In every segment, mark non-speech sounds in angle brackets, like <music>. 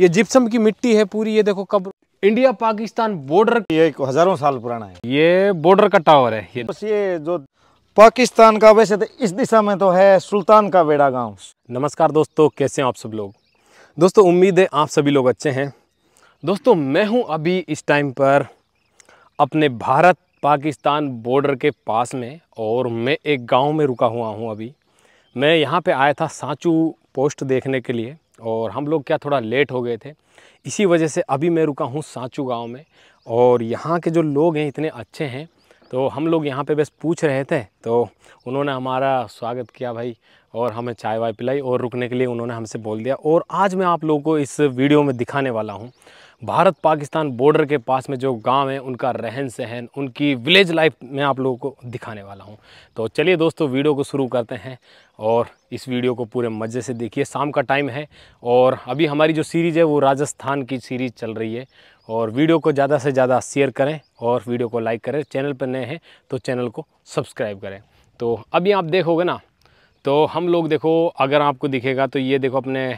ये जिप्सम की मिट्टी है पूरी ये देखो कब इंडिया पाकिस्तान बॉर्डर ये हजारों साल पुराना है ये बॉर्डर का टावर है ये बस ये जो पाकिस्तान का वैसे तो इस दिशा में तो है सुल्तान का बेड़ा गांव नमस्कार दोस्तों कैसे हैं आप सब लोग दोस्तों उम्मीद है आप सभी लोग अच्छे हैं दोस्तों मैं हूं अभी इस टाइम पर अपने भारत पाकिस्तान बॉर्डर के पास में और मैं एक गाँव में रुका हुआ हूँ अभी मैं यहाँ पे आया था सांचू पोस्ट देखने के लिए और हम लोग क्या थोड़ा लेट हो गए थे इसी वजह से अभी मैं रुका हूँ सांचू गांव में और यहाँ के जो लोग हैं इतने अच्छे हैं तो हम लोग यहाँ पे बस पूछ रहे थे तो उन्होंने हमारा स्वागत किया भाई और हमें चाय वाय पिलाई और रुकने के लिए उन्होंने हमसे बोल दिया और आज मैं आप लोगों को इस वीडियो में दिखाने वाला हूँ भारत पाकिस्तान बॉर्डर के पास में जो गांव है उनका रहन सहन उनकी विलेज लाइफ में आप लोगों को दिखाने वाला हूं तो चलिए दोस्तों वीडियो को शुरू करते हैं और इस वीडियो को पूरे मज़े से देखिए शाम का टाइम है और अभी हमारी जो सीरीज़ है वो राजस्थान की सीरीज़ चल रही है और वीडियो को ज़्यादा से ज़्यादा शेयर करें और वीडियो को लाइक करें चैनल पर नए हैं तो चैनल को सब्सक्राइब करें तो अभी आप देखोगे ना तो हम लोग देखो अगर आपको दिखेगा तो ये देखो अपने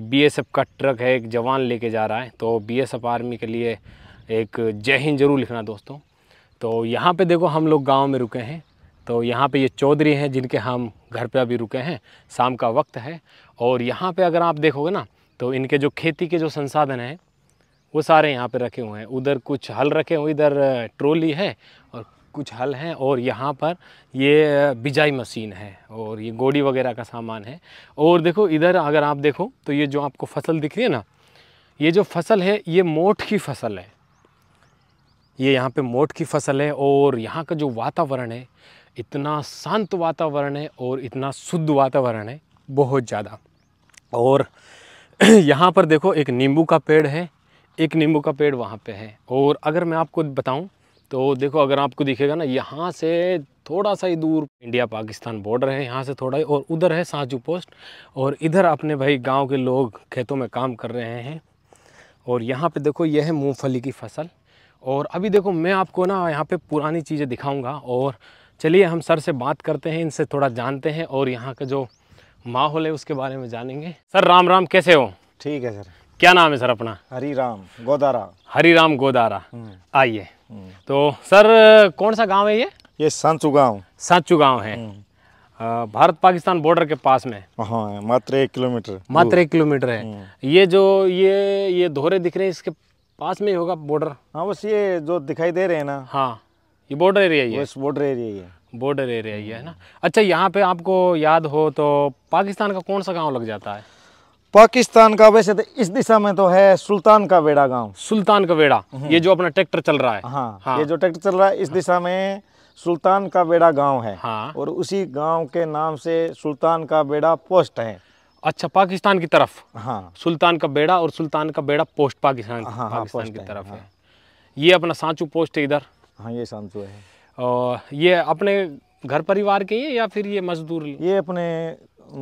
बीएसएफ का ट्रक है एक जवान लेके जा रहा है तो बीएसएफ आर्मी के लिए एक जय हिंद जरूर लिखना दोस्तों तो यहाँ पे देखो हम लोग गांव में रुके हैं तो यहाँ पे ये चौधरी हैं जिनके हम घर पे अभी रुके हैं शाम का वक्त है और यहाँ पे अगर आप देखोगे ना तो इनके जो खेती के जो संसाधन हैं वो सारे यहाँ पर रखे हुए हैं उधर कुछ हल रखे हुए इधर ट्रोली है और कुछ हल हैं और यहाँ पर ये बिजाई मशीन है और ये गोडी वगैरह का सामान है और देखो इधर अगर आप देखो तो ये जो आपको फसल दिख रही है ना ये जो फसल है ये मोठ की फसल है ये यहाँ पे मोठ की फसल है और यहाँ का जो वातावरण है इतना शांत वातावरण है और इतना शुद्ध वातावरण है बहुत ज़्यादा और <clears throat> यहाँ पर देखो एक नींबू का पेड़ है एक नींबू का पेड़ वहाँ पे है और अगर मैं आपको बताऊँ तो देखो अगर आपको दिखेगा ना यहाँ से थोड़ा सा ही दूर इंडिया पाकिस्तान बॉर्डर है यहाँ से थोड़ा ही और उधर है साजू पोस्ट और इधर अपने भाई गांव के लोग खेतों में काम कर रहे हैं और यहाँ पे देखो यह है मूँगफली की फसल और अभी देखो मैं आपको ना यहाँ पे पुरानी चीज़ें दिखाऊंगा और चलिए हम सर से बात करते हैं इनसे थोड़ा जानते हैं और यहाँ का जो माहौल है उसके बारे में जानेंगे सर राम राम कैसे हो ठीक है सर क्या नाम है सर अपना हरी राम गोदारा हरी राम गोदारा हम्म। आइए तो सर कौन सा गांव है ये ये सांचू गांव सांचू गांव है हम्म। भारत पाकिस्तान बॉर्डर के पास में हाँ मात्र एक किलोमीटर मात्र एक किलोमीटर है हम्म। ये जो ये ये धोरे दिख रहे हैं इसके पास में ही होगा बॉर्डर हाँ बस ये जो दिखाई दे रहे हैं ना हाँ ये बॉर्डर एरिया ही है बॉर्डर एरिया ये बॉर्डर एरिया ये है ना अच्छा यहाँ पे आपको याद हो तो पाकिस्तान का कौन सा गाँव लग जाता है पाकिस्तान का वैसे तो इस दिशा में तो है सुल्तान का वेड़ा गांव सुल्तान का वेड़ा हम्म। ये जो अपना ट्रैक्टर चल रहा है हाँ, हाँ ये जो ट्रैक्टर चल रहा है इस दिशा में सुल्तान का बेड़ा गांव है हाँ। और उसी गांव के नाम से सुल्तान का बेड़ा पोस्ट है अच्छा पाकिस्तान की तरफ हाँ सुल्तान का बेड़ा और सुल्तान का बेड़ा पोस्ट पाकिस्तान हाँ, हाँ, की तरफ हाँ। है ये अपना सांचू पोस्ट है इधर हाँ ये सांचू है और ये अपने घर परिवार के या फिर ये मजदूर ये अपने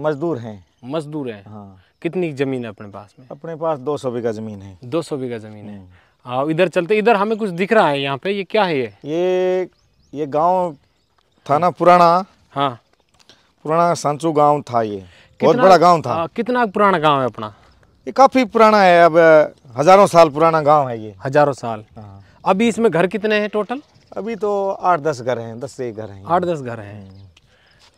मजदूर हैं मजदूर हैं हाँ कितनी जमीन है अपने पास में अपने पास 200 बीघा जमीन है 200 बीघा जमीन है हाँ इधर चलते इधर हमें कुछ दिख रहा है यहाँ पे ये क्या है ये ये ये गाँव ना पुराना हाँ पुराना सांचू गाँव था ये बहुत बड़ा गाँव था कितना पुराना गाँव है अपना ये काफी पुराना है अब हजारों साल पुराना गांव है ये हजारों साल हाँ। अभी इसमें घर कितने हैं टोटल अभी तो आठ दस घर हैं दस से घर हैं आठ दस घर हैं हम्म।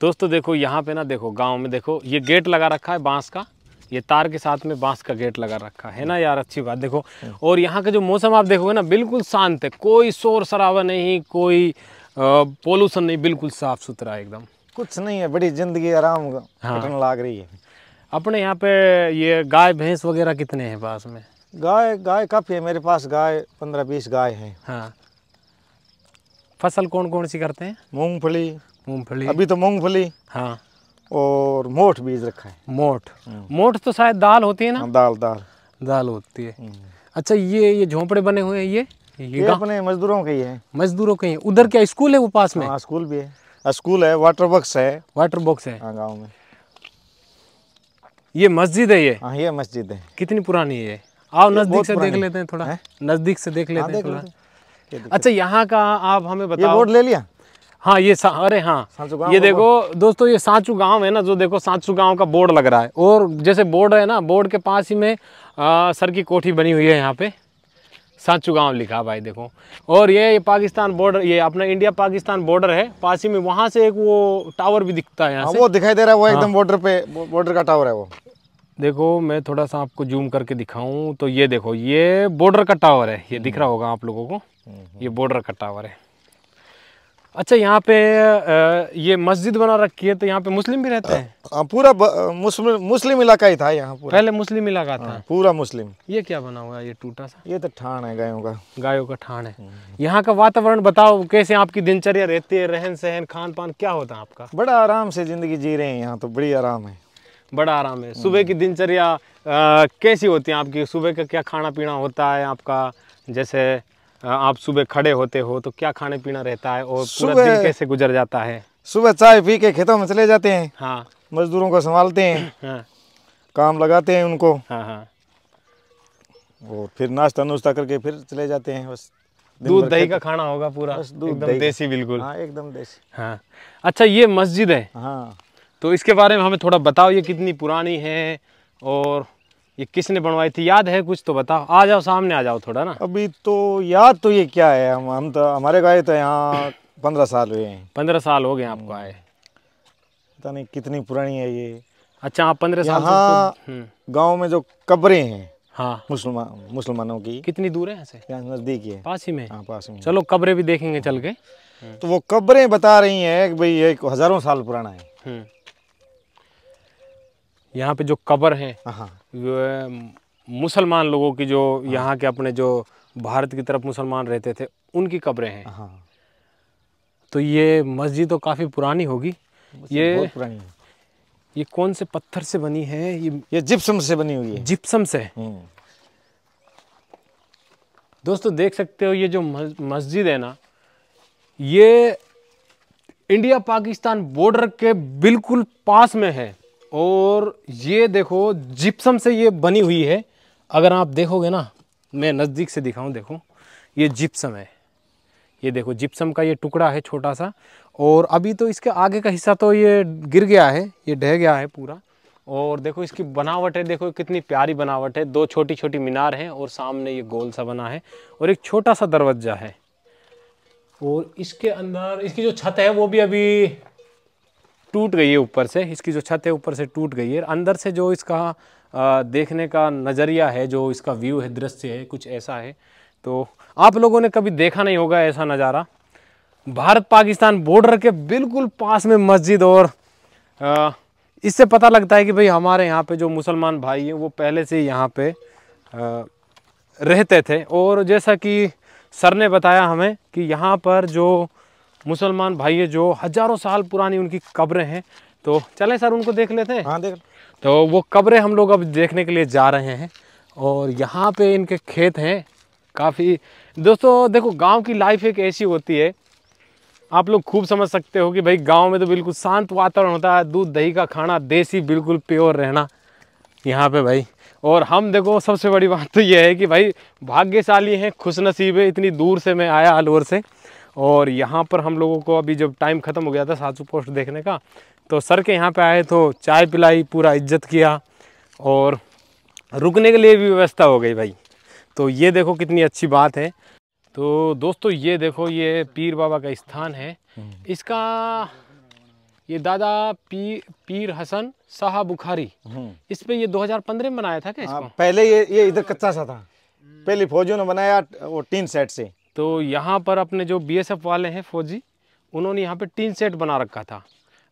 दोस्तों देखो यहाँ पे ना देखो गांव में देखो ये गेट लगा रखा है बांस का ये तार के साथ में बांस का गेट लगा रखा है ना यार अच्छी बात देखो और यहाँ का जो मौसम आप देखोगे ना बिल्कुल शांत है कोई शोर शराबा नहीं कोई पोल्यूशन नहीं बिल्कुल साफ सुथरा एकदम कुछ नहीं है बड़ी जिंदगी आराम हाँ। लाग रही है अपने यहाँ पे ये गाय भैंस वगैरह कितने हैं पास में गाय गाय काफ़ी है मेरे पास गाय पंद्रह बीस गाय है हाँ फसल कौन कौन सी करते हैं मूंगफली मूंगफली अभी तो मूंगफली हाँ और मोठ बीज रखा है मोठ हम्म। मोठ तो शायद दाल होती है ना हाँ, दाल दाल दाल होती है हम्म। अच्छा ये ये झोंपड़े बने हुए हैं ये ये अपने मजदूरों के ही है मजदूरों के ही उधर क्या स्कूल है वो पास में हाँ, स्कूल भी है हाँ, स्कूल है वाटर बॉक्स है वाटर बॉक्स है गाँव में ये मस्जिद है ये हाँ ये मस्जिद है कितनी पुरानी है आओ नजदीक से देख लेते हैं थोड़ा नजदीक से देख लेते हैं थोड़ा अच्छा यहाँ का आप हमें बताओ बोर्ड ले लिया हाँ ये अरे हाँ ये देखो दोस्तों ये सांचू गांव है ना जो देखो सांचू गांव का बोर्ड लग रहा है और जैसे बोर्ड है ना बोर्ड के पास ही में आ, सर की कोठी बनी हुई है यहाँ पे सांचू गांव लिखा भाई देखो और ये ये पाकिस्तान बॉर्डर ये अपना इंडिया पाकिस्तान बॉर्डर है पास ही में वहाँ से एक वो टावर भी दिखता है यहाँ हाँ, वो दिखाई दे रहा है वो हाँ। एकदम बॉर्डर पे बॉर्डर का टावर है वो देखो मैं थोड़ा सा आपको जूम करके दिखाऊँ तो ये देखो ये बॉर्डर का टावर है ये हम्म। दिख रहा होगा आप लोगों को हम्म, हम्म। ये बॉर्डर का टावर है अच्छा यहाँ पे ये मस्जिद बना रखी है तो यहाँ पे मुस्लिम भी रहते हैं हाँ, पूरा मुस्लिम इलाका ही था यहाँ पहले मुस्लिम इलाका था हाँ, पूरा मुस्लिम ये क्या बना हुआ है ये टूटा सा ये तो ठाण है गायों का गायों का ठाण है हम्म। यहाँ का वातावरण बताओ कैसे आपकी दिनचर्या रहती है रहन सहन खान पान क्या होता है आपका बड़ा आराम से जिंदगी जी रहे हैं यहाँ तो बड़ी आराम है बड़ा आराम है सुबह हम्म। की दिनचर्या कैसी होती है आपकी सुबह का क्या खाना पीना होता है आपका जैसे आप सुबह खड़े होते हो तो क्या खाने पीना रहता है और सुबह कैसे गुजर जाता है सुबह चाय पी के खेतों में चले जाते हैं हाँ मजदूरों को संभालते हैं हाँ। काम लगाते हैं उनको हाँ हाँ और फिर नाश्ता नुश्ता करके फिर चले जाते हैं बस दूध दही का खाना होगा पूरा दूध एकदम देसी बिल्कुल हाँ एकदम देसी हाँ अच्छा ये मस्जिद है हाँ तो इसके बारे में हमें थोड़ा बताओ ये कितनी पुरानी है और ये किसने बनवाई थी याद है कुछ तो बताओ आ जाओ सामने आ जाओ थोड़ा ना अभी तो याद तो ये क्या है हम हम तो हमारे गाय तो यहाँ पंद्रह साल हुए हैं पंद्रह साल हो गए आपको हम्म। आए पता नहीं कितनी पुरानी है ये अच्छा आप पंद्रह साल हाँ तो- हम्म। गाँव में जो कब्रें हैं हाँ मुसलमान मुसलमानों की कितनी दूर है ऐसे नजदीक है पास ही में हाँ पास में चलो कब्रें भी देखेंगे चल के तो वो कब्रें बता रही हैं कि भाई एक हजारों साल पुराना है हम्म। यहाँ पे जो कबर है हाँ। मुसलमान लोगों की जो हाँ। यहाँ के अपने जो भारत की तरफ मुसलमान रहते थे उनकी कब्रें हैं हाँ। तो ये मस्जिद तो काफ़ी पुरानी होगी ये पुरानी ये कौन से पत्थर से बनी है ये ये जिप्सम से बनी हुई है जिप्सम से हम्म। दोस्तों देख सकते हो ये जो मस्जिद है ना ये इंडिया पाकिस्तान बॉर्डर के बिल्कुल पास में है और ये देखो जिप्सम से ये बनी हुई है अगर आप देखोगे ना मैं नज़दीक से दिखाऊं देखो ये जिप्सम है ये देखो जिप्सम का ये टुकड़ा है छोटा सा और अभी तो इसके आगे का हिस्सा तो ये गिर गया है ये ढह गया है पूरा और देखो इसकी बनावट है देखो कितनी प्यारी बनावट है दो छोटी छोटी मीनार हैं और सामने ये गोल सा बना है और एक छोटा सा दरवाज़ा है और इसके अंदर इसकी जो छत है वो भी अभी टूट गई है ऊपर से इसकी जो छत है ऊपर से टूट गई है अंदर से जो इसका देखने का नज़रिया है जो इसका व्यू है दृश्य है कुछ ऐसा है तो आप लोगों ने कभी देखा नहीं होगा ऐसा नज़ारा भारत पाकिस्तान बॉर्डर के बिल्कुल पास में मस्जिद और इससे पता लगता है कि भाई हमारे यहाँ पे जो मुसलमान भाई हैं वो पहले से यहाँ पे रहते थे और जैसा कि सर ने बताया हमें कि यहाँ पर जो मुसलमान भाई जो हज़ारों साल पुरानी उनकी कब्रें हैं तो चलें सर उनको देख लेते हैं हाँ देख तो वो कब्रें हम लोग अब देखने के लिए जा रहे हैं और यहाँ पे इनके खेत हैं काफ़ी दोस्तों देखो गांव की लाइफ एक ऐसी होती है आप लोग खूब समझ सकते हो कि भाई गांव में तो बिल्कुल शांत वातावरण होता है दूध दही का खाना देसी बिल्कुल प्योर रहना यहाँ पे भाई और हम देखो सबसे बड़ी बात तो ये है कि भाई भाग्यशाली हैं खुश नसीब है इतनी दूर से मैं आया अलवर से और यहाँ पर हम लोगों को अभी जब टाइम ख़त्म हो गया था सासू पोस्ट देखने का तो सर के यहाँ पे आए तो चाय पिलाई पूरा इज्जत किया और रुकने के लिए भी व्यवस्था हो गई भाई तो ये देखो कितनी अच्छी बात है तो दोस्तों ये देखो ये पीर बाबा का स्थान है हम्म। इसका ये दादा पी, पीर हसन शाह बुखारी हम्म। इस पे ये 2015 में बनाया था क्या हाँ, इसको? आ, पहले ये ये इधर कच्चा सा था पहले फौजियों ने बनाया वो टीन सेट से तो यहाँ पर अपने जो बी वाले हैं फौजी उन्होंने यहाँ पे टीन सेट बना रखा था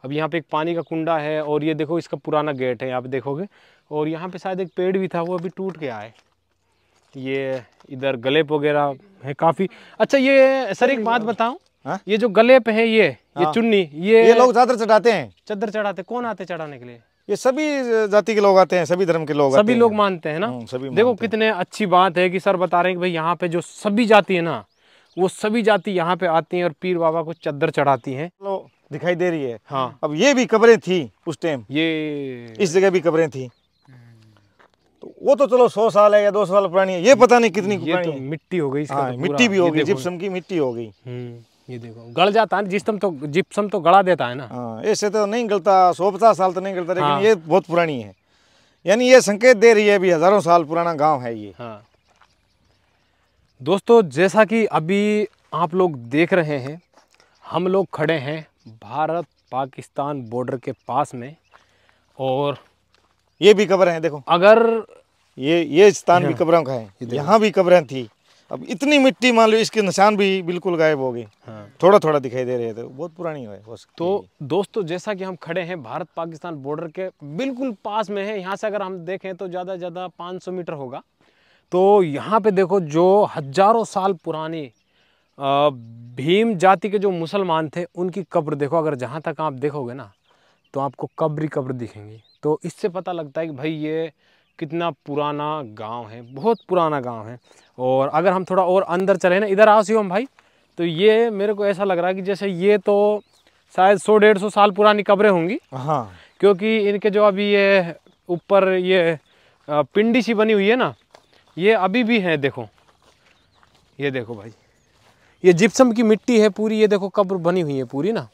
अब यहाँ पे एक पानी का कुंडा है और ये देखो इसका पुराना गेट है यहाँ देखोगे और यहाँ पे शायद एक पेड़ भी था वो अभी टूट गया है ये इधर गलेप वगैरह है काफ़ी अच्छा ये सर एक बात बताऊं हाँ? ये जो गलेप है ये ये हाँ। चुन्नी ये, ये लोग चादर चढ़ाते हैं चादर चढ़ाते कौन आते चढ़ाने के लिए ये सभी जाति के लोग आते हैं सभी धर्म के लोग सभी लोग मानते हैं ना हम्म, सभी देखो कितने अच्छी बात है कि सर बता रहे हैं कि भाई यहाँ पे जो सभी जाति है ना वो सभी जाति यहाँ पे आती हैं और पीर बाबा को चद्दर चढ़ाती हैं दिखाई दे रही है हाँ अब ये भी कब्रें थी उस टाइम ये इस जगह भी कब्रें थी तो वो तो चलो सौ साल है या दो साल पुरानी है ये पता नहीं कितनी ये तो मिट्टी हो गई हाँ, तो मिट्टी भी हो गई जिप्सम की मिट्टी हो गई हम्म, ये देखो गल जाता है जिप्सम तो जिप्सम तो गड़ा देता है ना हाँ, ऐसे तो नहीं गलता सौ पचास साल तो नहीं गलता लेकिन हाँ। ये बहुत पुरानी है यानी ये संकेत दे रही है अभी हजारों साल पुराना गाँव है ये हाँ दोस्तों जैसा कि अभी आप लोग देख रहे हैं हम लोग खड़े हैं भारत पाकिस्तान बॉर्डर के पास में और ये भी कब्र हैं देखो अगर ये ये स्थान भी हाँ। कब्रों का है यहाँ भी कब्रें थी अब इतनी मिट्टी मान लो इसके निशान भी बिल्कुल गायब हो गए हाँ। थोड़ा थोड़ा दिखाई दे रहे थे तो बहुत पुरानी है तो दोस्तों जैसा कि हम खड़े हैं भारत पाकिस्तान बॉर्डर के बिल्कुल पास में है यहाँ से अगर हम देखें तो ज़्यादा ज़्यादा पाँच मीटर होगा तो यहाँ पे देखो जो हजारों साल पुरानी भीम जाति के जो मुसलमान थे उनकी कब्र देखो अगर जहाँ तक आप देखोगे ना तो आपको कब्र ही कब्र दिखेंगी तो इससे पता लगता है कि भाई ये कितना पुराना गांव है बहुत पुराना गांव है और अगर हम थोड़ा और अंदर चले ना इधर आओ शिवम भाई तो ये मेरे को ऐसा लग रहा है कि जैसे ये तो शायद सौ डेढ़ सौ साल पुरानी कब्रें होंगी हाँ क्योंकि इनके जो अभी ये ऊपर ये पिंडी सी बनी हुई है ना ये अभी भी हैं देखो ये देखो भाई ये जिप्सम की मिट्टी है पूरी ये देखो कब्र बनी हुई है पूरी ना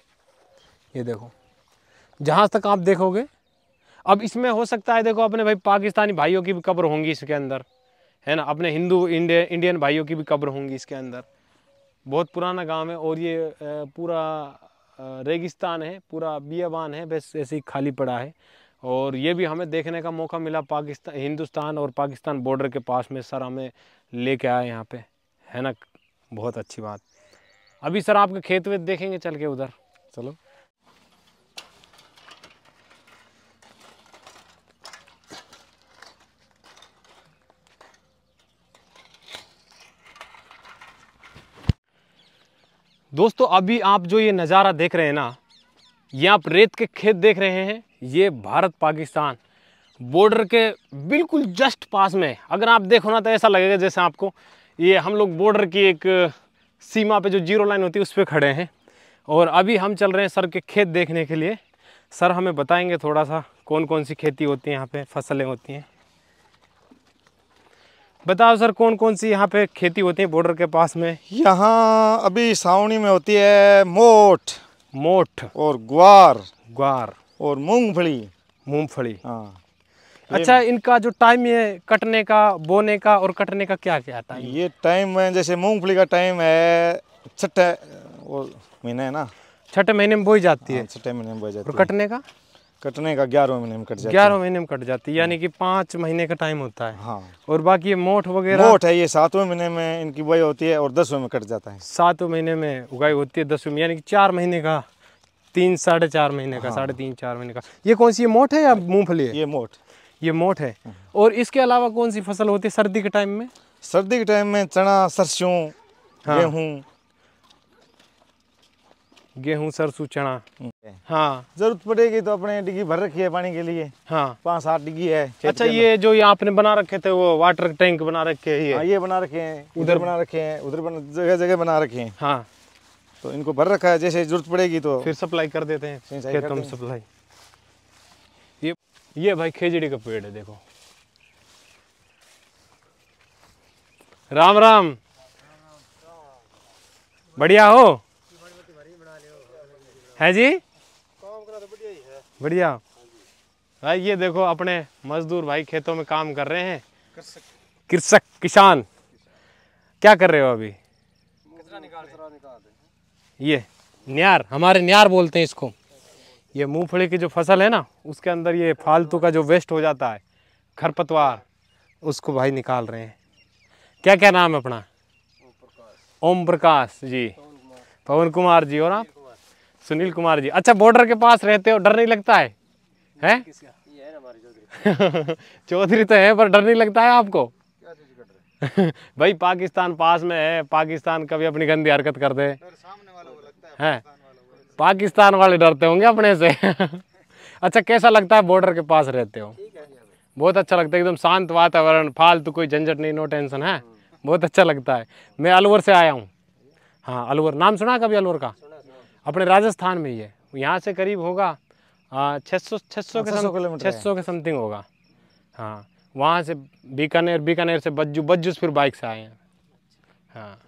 ये देखो जहाँ तक आप देखोगे अब इसमें हो सकता है देखो अपने भाई पाकिस्तानी भाइयों की भी कब्र होंगी इसके अंदर है ना अपने हिंदू इंडियन भाइयों की भी कब्र होंगी इसके अंदर बहुत पुराना गांव है और ये पूरा रेगिस्तान है पूरा बियाबान है बस ऐसे ही खाली पड़ा है और ये भी हमें देखने का मौका मिला पाकिस्तान हिंदुस्तान और पाकिस्तान बॉर्डर के पास में सर हमें लेके आए यहाँ पे है ना बहुत अच्छी बात अभी सर आपके खेत वेत देखेंगे चल के उधर चलो दोस्तों अभी आप जो ये नज़ारा देख रहे हैं ना ये आप रेत के खेत देख रहे हैं ये भारत पाकिस्तान बॉर्डर के बिल्कुल जस्ट पास में अगर आप देखो ना तो ऐसा लगेगा जैसे आपको ये हम लोग बॉर्डर की एक सीमा पे जो जीरो लाइन होती है उस पर खड़े हैं और अभी हम चल रहे हैं सर के खेत देखने के लिए सर हमें बताएंगे थोड़ा सा कौन कौन सी खेती होती है यहाँ पे फसलें होती हैं बताओ सर कौन कौन सी यहाँ पे खेती होती है बॉर्डर के पास में यहाँ अभी सावनी में होती है मोठ मोठ और ग्वार ग्वार और मूंगफली मूंगफली हाँ अच्छा इनका जो टाइम है कटने का बोने का और कटने का क्या क्या टाइम ये टाइम है जैसे मूंगफली का टाइम है छठे महीने है ना छठे महीने में बोई जाती है हाँ, छठे महीने में बोई जाती है कटने का कटने का ग्यारह महीने में कट जाती ग्यारह महीने में कट जाती है यानी कि पाँच महीने का टाइम होता है हाँ और बाकी ये मोठ वगैरह मोठ है ये सातवें महीने में इनकी बुआई होती है और दसवें में कट जाता है सातवें महीने में उगाई होती है दसवें यानी कि चार महीने का तीन साढ़े चार महीने का हाँ। साढ़े तीन चार महीने का ये कौन सी मोठ है या मूँगफली है ये मोठ ये मोठ है हाँ। और इसके अलावा कौन सी फसल होती है सर्दी के टाइम में सर्दी के टाइम में चना सरसों गेहूँ गेहूँ सरसों चना हम्म। सकते हैं हाँ जरूरत पड़ेगी तो अपने डिग्गी भर रखी है पानी के लिए हाँ पाँच सात डिग्गी है अच्छा ये जो यहाँ आपने बना रखे थे वो वाटर टैंक बना रखे है ये हाँ, ये बना रखे हैं उधर बना रखे हैं उधर जगह जगह बना रखे हैं हाँ तो इनको भर रखा है जैसे जरूरत पड़ेगी तो फिर सप्लाई कर देते हैं खेतों सप्लाई ये ये भाई खेजड़ी का पेड़ है देखो राम राम बढ़िया हो है जी बढ़िया भाई ये देखो अपने मजदूर भाई खेतों में काम कर रहे हैं कृषक किसान क्या कर रहे हो अभी ये न्यार हमारे न्यार बोलते हैं इसको ये मूंगफली की जो फसल है ना उसके अंदर ये फालतू का जो वेस्ट हो जाता है खरपतवार उसको भाई निकाल रहे हैं क्या क्या नाम है अपना ओम प्रकाश जी पवन कुमार जी और आप सुनील कुमार जी अच्छा बॉर्डर के पास रहते हो डर नहीं लगता है हैं <laughs> चौधरी तो है पर डर नहीं लगता है आपको <laughs> भाई पाकिस्तान पास में है पाकिस्तान कभी अपनी गंदी हरकत कर दे पाकिस्तान वाले डरते होंगे अपने से <laughs> अच्छा कैसा लगता है बॉर्डर के पास रहते हो बहुत अच्छा लगता है एकदम शांत वातावरण फालतू कोई झंझट नहीं नो टेंशन है बहुत अच्छा लगता है मैं अलवर से आया हूँ हाँ अलवर नाम सुना कभी अलवर का अपने राजस्थान में ही है यहाँ से करीब होगा छः सौ छः सौ के हाँ, किलोमीटर छः सौ के समथिंग होगा हाँ वहाँ से बीकानेर बीकानेर से बज्जू बज्जू से फिर बाइक से आए हैं हाँ